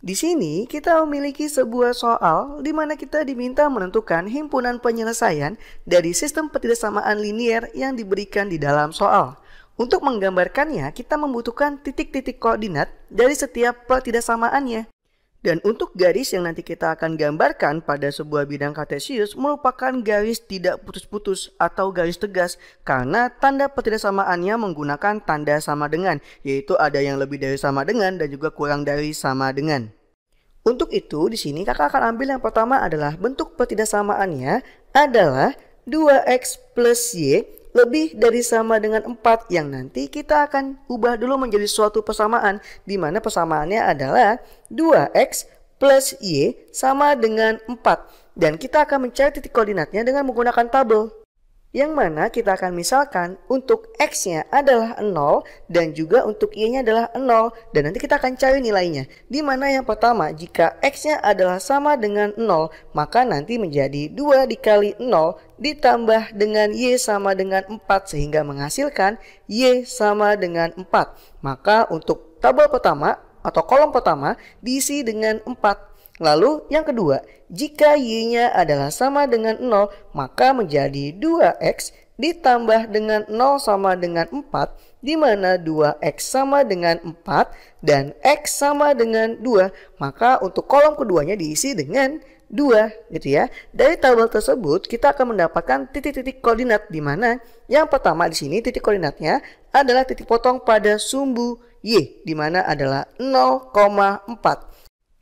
Di sini kita memiliki sebuah soal di mana kita diminta menentukan himpunan penyelesaian dari sistem pertidaksamaan linier yang diberikan di dalam soal. Untuk menggambarkannya, kita membutuhkan titik-titik koordinat dari setiap pertidaksamaannya. Dan untuk garis yang nanti kita akan gambarkan pada sebuah bidang kartesius merupakan garis tidak putus-putus atau garis tegas karena tanda petidaksamaannya menggunakan tanda sama dengan, yaitu ada yang lebih dari sama dengan dan juga kurang dari sama dengan. Untuk itu, di sini kakak akan ambil yang pertama adalah bentuk petidaksamaannya adalah 2x plus y lebih dari sama dengan 4 yang nanti kita akan ubah dulu menjadi suatu persamaan di mana persamaannya adalah 2x plus y sama dengan 4 dan kita akan mencari titik koordinatnya dengan menggunakan tabel yang mana kita akan misalkan untuk X-nya adalah 0 dan juga untuk Y-nya adalah 0 dan nanti kita akan cari nilainya. Di mana yang pertama jika X-nya adalah sama dengan 0 maka nanti menjadi 2 dikali 0 ditambah dengan Y sama dengan 4 sehingga menghasilkan Y sama dengan 4. Maka untuk tabel pertama atau kolom pertama diisi dengan 4 Lalu yang kedua, jika y-nya adalah sama dengan 0, maka menjadi 2x ditambah dengan 0 sama dengan 4, di mana 2x sama dengan 4 dan x sama dengan 2, maka untuk kolom keduanya diisi dengan 2 gitu ya. Dari tabel tersebut kita akan mendapatkan titik-titik koordinat di mana yang pertama di sini titik koordinatnya adalah titik potong pada sumbu Y di mana adalah 0,4.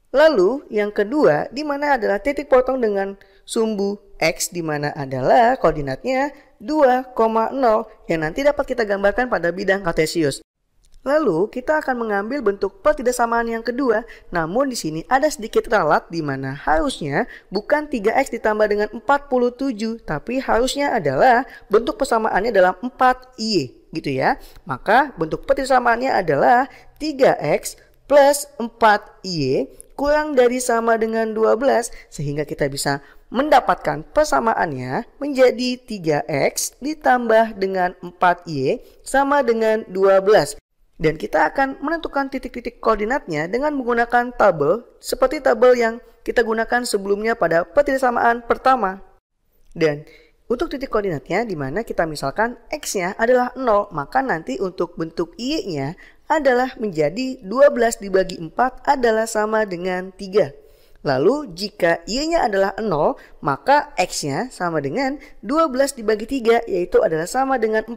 Lalu yang kedua di mana adalah titik potong dengan sumbu X di mana adalah koordinatnya 2,0 yang nanti dapat kita gambarkan pada bidang kartesius. Lalu kita akan mengambil bentuk pertidaksamaan yang kedua, namun di sini ada sedikit ralat di mana harusnya bukan 3x ditambah dengan 47, tapi harusnya adalah bentuk persamaannya dalam 4y gitu ya. Maka bentuk pertidaksamaannya adalah 3x plus 4Y kurang dari sama dengan 12 sehingga kita bisa mendapatkan persamaannya menjadi 3x ditambah dengan 4y sama dengan 12. Dan kita akan menentukan titik-titik koordinatnya dengan menggunakan tabel seperti tabel yang kita gunakan sebelumnya pada pertidaksamaan pertama. Dan untuk titik koordinatnya di mana kita misalkan x-nya adalah 0, maka nanti untuk bentuk y-nya adalah menjadi 12 dibagi 4 adalah sama dengan 3. Lalu jika Y-nya adalah 0, maka X-nya sama dengan 12 dibagi 3, yaitu adalah sama dengan 4.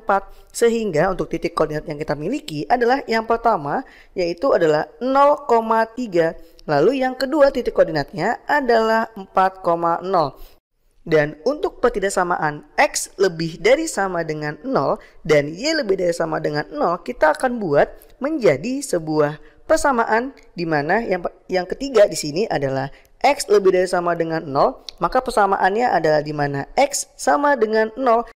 Sehingga untuk titik koordinat yang kita miliki adalah yang pertama, yaitu adalah 0,3. Lalu yang kedua titik koordinatnya adalah 4,0. Dan untuk pertidaksamaan X lebih dari sama dengan 0 dan Y lebih dari sama dengan 0, kita akan buat menjadi sebuah persamaan di mana yang, yang ketiga di sini adalah X lebih dari sama dengan 0, maka persamaannya adalah di mana X sama dengan 0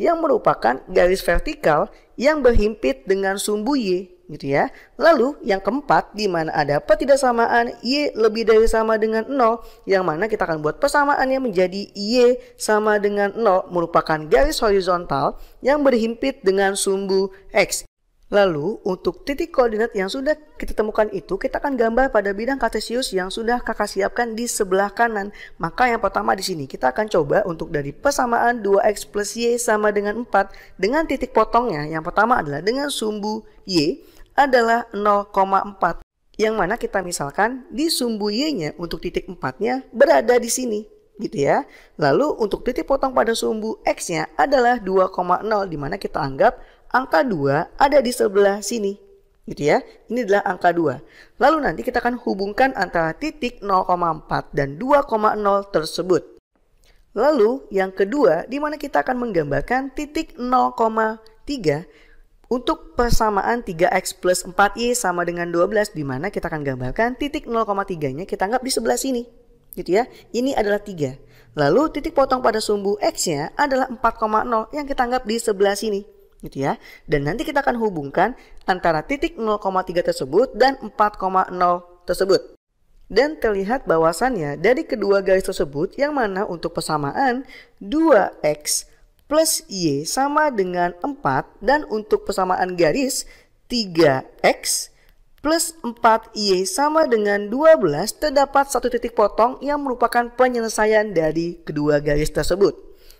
yang merupakan garis vertikal yang berhimpit dengan sumbu Y gitu ya. Lalu yang keempat di mana ada ketidaksamaan y lebih dari sama dengan 0 yang mana kita akan buat persamaan yang menjadi y sama dengan 0 merupakan garis horizontal yang berhimpit dengan sumbu x. Lalu untuk titik koordinat yang sudah kita temukan itu kita akan gambar pada bidang kartesius yang sudah kakak siapkan di sebelah kanan. Maka yang pertama di sini kita akan coba untuk dari persamaan 2x plus y sama dengan 4 dengan titik potongnya yang pertama adalah dengan sumbu y adalah 0,4 yang mana kita misalkan di sumbu Y-nya untuk titik 4-nya berada di sini gitu ya. Lalu untuk titik potong pada sumbu X-nya adalah 2,0 di mana kita anggap angka 2 ada di sebelah sini gitu ya. Ini adalah angka 2. Lalu nanti kita akan hubungkan antara titik 0,4 dan 2,0 tersebut. Lalu yang kedua di mana kita akan menggambarkan titik 0,3 untuk persamaan 3x plus 4y sama dengan 12, di mana kita akan gambarkan titik 0,3-nya kita anggap di sebelah sini. Gitu ya, ini adalah 3. Lalu titik potong pada sumbu x-nya adalah 4,0 yang kita anggap di sebelah sini. Gitu ya. Dan nanti kita akan hubungkan antara titik 0,3 tersebut dan 4,0 tersebut. Dan terlihat bahwasannya dari kedua garis tersebut yang mana untuk persamaan 2x plus Y sama dengan 4 dan untuk persamaan garis 3X plus 4Y sama dengan 12 terdapat satu titik potong yang merupakan penyelesaian dari kedua garis tersebut.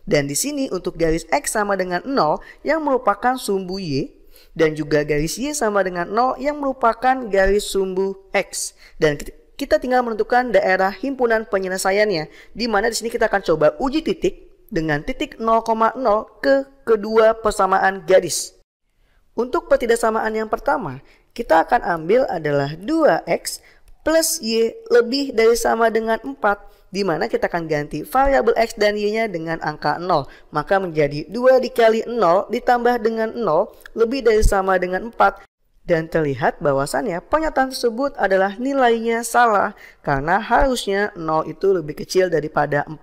Dan di sini untuk garis X sama dengan 0 yang merupakan sumbu Y dan juga garis Y sama dengan 0 yang merupakan garis sumbu X. Dan kita tinggal menentukan daerah himpunan penyelesaiannya di mana di sini kita akan coba uji titik dengan titik 0,0 ke kedua persamaan garis. Untuk pertidaksamaan yang pertama, kita akan ambil adalah 2x plus y lebih dari sama dengan 4 di mana kita akan ganti variabel x dan y-nya dengan angka 0. Maka menjadi 2 dikali 0 ditambah dengan 0 lebih dari sama dengan 4 dan terlihat bahwasannya pernyataan tersebut adalah nilainya salah karena harusnya 0 itu lebih kecil daripada 4.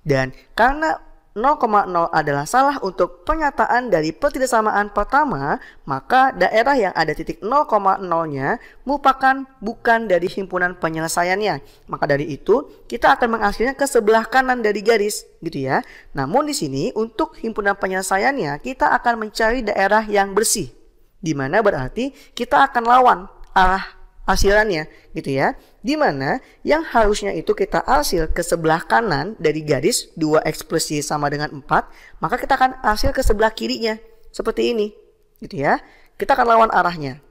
Dan karena 0,0 adalah salah untuk pernyataan dari pertidaksamaan pertama, maka daerah yang ada titik 0,0-nya merupakan bukan dari himpunan penyelesaiannya. Maka dari itu, kita akan menghasilkan ke sebelah kanan dari garis, gitu ya. Namun di sini, untuk himpunan penyelesaiannya, kita akan mencari daerah yang bersih. Dimana berarti kita akan lawan arah hasilannya gitu ya. Dimana yang harusnya itu kita hasil ke sebelah kanan dari garis 2x plus y sama dengan 4. Maka kita akan hasil ke sebelah kirinya seperti ini gitu ya. Kita akan lawan arahnya.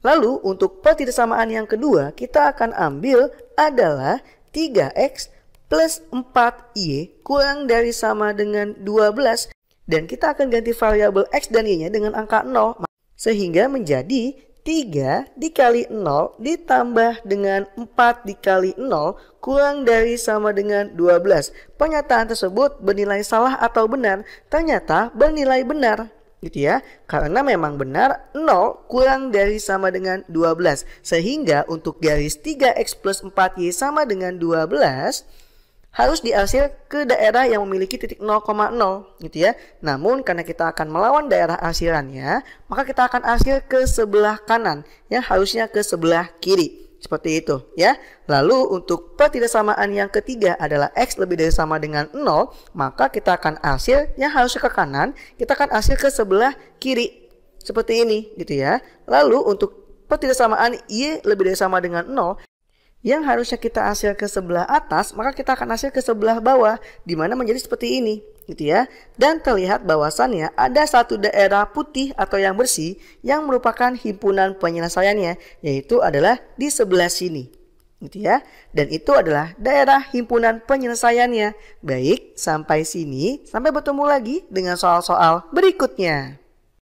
Lalu untuk persamaan yang kedua kita akan ambil adalah 3x plus 4y kurang dari sama dengan 12 dan kita akan ganti variabel X dan Y-nya dengan angka 0. Sehingga menjadi 3 dikali 0 ditambah dengan 4 dikali 0 kurang dari sama dengan 12. Pernyataan tersebut bernilai salah atau benar? Ternyata bernilai benar gitu ya. Karena memang benar 0 kurang dari sama dengan 12. Sehingga untuk garis 3x plus 4y sama dengan 12 harus diarsir ke daerah yang memiliki titik 0,0 gitu ya. Namun karena kita akan melawan daerah arsirannya, maka kita akan arsir ke sebelah kanan yang harusnya ke sebelah kiri. Seperti itu ya. Lalu untuk pertidaksamaan yang ketiga adalah X lebih dari sama dengan 0, maka kita akan arsir yang harus ke kanan, kita akan arsir ke sebelah kiri. Seperti ini gitu ya. Lalu untuk pertidaksamaan Y lebih dari sama dengan 0, yang harusnya kita hasil ke sebelah atas, maka kita akan hasil ke sebelah bawah, di mana menjadi seperti ini, gitu ya. Dan terlihat bahwasannya ada satu daerah putih atau yang bersih yang merupakan himpunan penyelesaiannya, yaitu adalah di sebelah sini, gitu ya. Dan itu adalah daerah himpunan penyelesaiannya. Baik, sampai sini, sampai bertemu lagi dengan soal-soal berikutnya.